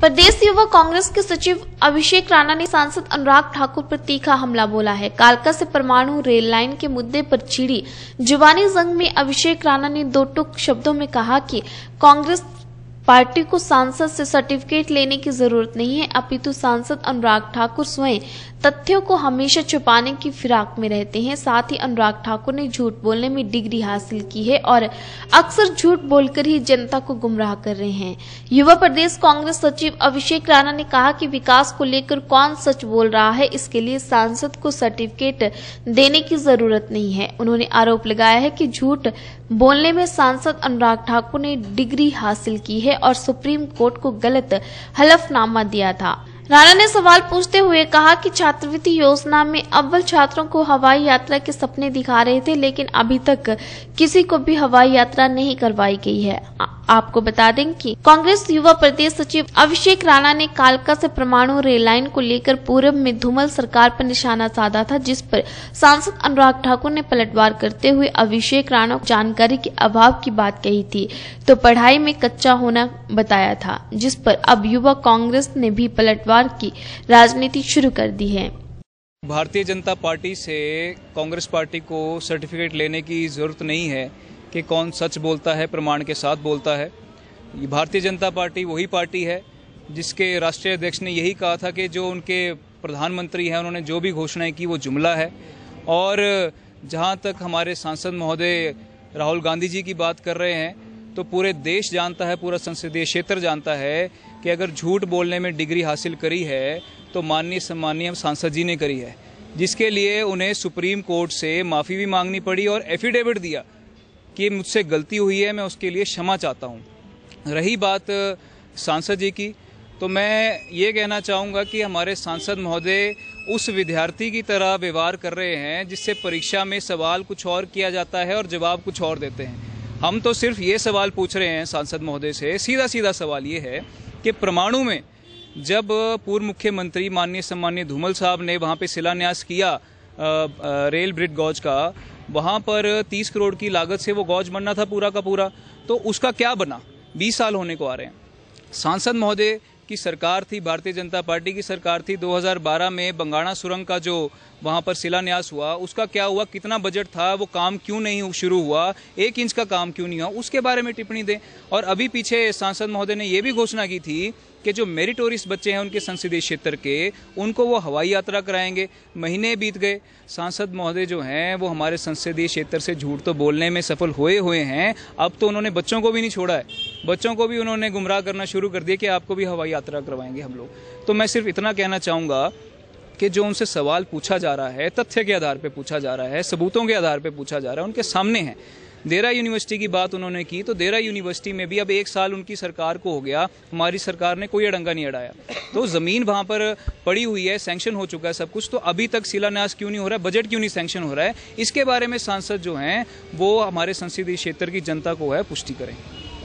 प्रदेश युवा कांग्रेस के सचिव अभिषेक राणा ने सांसद अनुराग ठाकुर पर तीखा हमला बोला है कालका से परमाणु रेल लाइन के मुद्दे पर छिड़ी जुबानी जंग में अभिषेक राणा ने दो टुक शब्दों में कहा कि कांग्रेस पार्टी को सांसद से सर्टिफिकेट लेने की जरूरत नहीं है अपितु सांसद अनुराग ठाकुर स्वयं तथ्यों को हमेशा छुपाने की फिराक में रहते हैं साथ ही अनुराग ठाकुर ने झूठ बोलने में डिग्री हासिल की है और अक्सर झूठ बोलकर ही जनता को गुमराह कर रहे हैं युवा प्रदेश कांग्रेस सचिव अभिषेक राणा ने कहा कि विकास को लेकर कौन सच बोल रहा है इसके लिए सांसद को सर्टिफिकेट देने की जरूरत नहीं है उन्होंने आरोप लगाया है कि झूठ बोलने में सांसद अनुराग ठाकुर ने डिग्री हासिल की है और सुप्रीम कोर्ट को गलत हलफनामा दिया था राणा ने सवाल पूछते हुए कहा कि छात्रवृत्ति योजना में अव्वल छात्रों को हवाई यात्रा के सपने दिखा रहे थे लेकिन अभी तक किसी को भी हवाई यात्रा नहीं करवाई गई है आपको बता दें कि कांग्रेस युवा प्रदेश सचिव अभिषेक राणा ने कालका से परमाणु रेल लाइन को लेकर पूर्व में धूमल सरकार पर निशाना साधा था जिस पर सांसद अनुराग ठाकुर ने पलटवार करते हुए अभिषेक राणा को जानकारी के अभाव की बात कही थी तो पढ़ाई में कच्चा होना बताया था जिस पर अब युवा कांग्रेस ने भी पलटवार की राजनीति शुरू कर दी है भारतीय जनता पार्टी से कांग्रेस पार्टी को सर्टिफिकेट लेने की जरूरत नहीं है कि कौन सच बोलता है प्रमाण के साथ बोलता है भारतीय जनता पार्टी वही पार्टी है जिसके राष्ट्रीय अध्यक्ष ने यही कहा था कि जो उनके प्रधानमंत्री हैं उन्होंने जो भी घोषणाएं की वो जुमला है और जहां तक हमारे सांसद महोदय राहुल गांधी जी की बात कर रहे हैं तो पूरे देश जानता है पूरा संसदीय क्षेत्र जानता है कि अगर झूठ बोलने में डिग्री हासिल करी है तो माननीय सम्मानीय सांसद जी ने करी है जिसके लिए उन्हें सुप्रीम कोर्ट से माफ़ी भी मांगनी पड़ी और एफिडेविट दिया कि मुझसे गलती हुई है मैं उसके लिए क्षमा चाहता हूँ रही बात सांसद जी की तो मैं ये कहना चाहूँगा कि हमारे सांसद महोदय उस विद्यार्थी की तरह व्यवहार कर रहे हैं जिससे परीक्षा में सवाल कुछ और किया जाता है और जवाब कुछ और देते हैं हम तो सिर्फ ये सवाल पूछ रहे हैं सांसद महोदय से सीधा सीधा सवाल ये है कि परमाणु में जब पूर्व मुख्यमंत्री माननीय सम्मान्य धूमल साहब ने वहाँ पे शिलान्यास किया रेल ब्रिड गौज का वहाँ पर तीस करोड़ की लागत से वो गौज बनना था पूरा का पूरा तो उसका क्या बना बीस साल होने को आ रहे हैं सांसद महोदय की सरकार थी भारतीय जनता पार्टी की सरकार थी 2012 में बंगाणा सुरंग का जो वहाँ पर शिलान्यास हुआ उसका क्या हुआ कितना बजट था वो काम क्यों नहीं शुरू हुआ एक इंच का काम क्यों नहीं हुआ उसके बारे में टिप्पणी दें और अभी पीछे सांसद महोदय ने यह भी घोषणा की थी कि जो मेरिटोरिस बच्चे हैं उनके संसदीय क्षेत्र के उनको वो हवाई यात्रा कराएंगे महीने बीत गए सांसद महोदय जो हैं वो हमारे संसदीय क्षेत्र से झूठ तो बोलने में सफल हुए हुए हैं अब तो उन्होंने बच्चों को भी नहीं छोड़ा है बच्चों को भी उन्होंने गुमराह करना शुरू कर दिया कि आपको भी हवाई यात्रा करवाएंगे हम लोग तो मैं सिर्फ इतना कहना चाहूँगा कि जो उनसे सवाल पूछा जा रहा है तथ्य के आधार पर पूछा जा रहा है सबूतों के आधार पर पूछा जा रहा है उनके सामने है देरा यूनिवर्सिटी की बात उन्होंने की तो देरा यूनिवर्सिटी में भी अब एक साल उनकी सरकार को हो गया हमारी सरकार ने कोई अड़ंगा नहीं अड़ाया तो ज़मीन वहाँ पर पड़ी हुई है सैंक्शन हो चुका है सब कुछ तो अभी तक शिलान्यास क्यों नहीं हो रहा है बजट क्यों नहीं सैंक्शन हो रहा है इसके बारे में सांसद जो हैं वो हमारे संसदीय क्षेत्र की जनता को है पुष्टि करें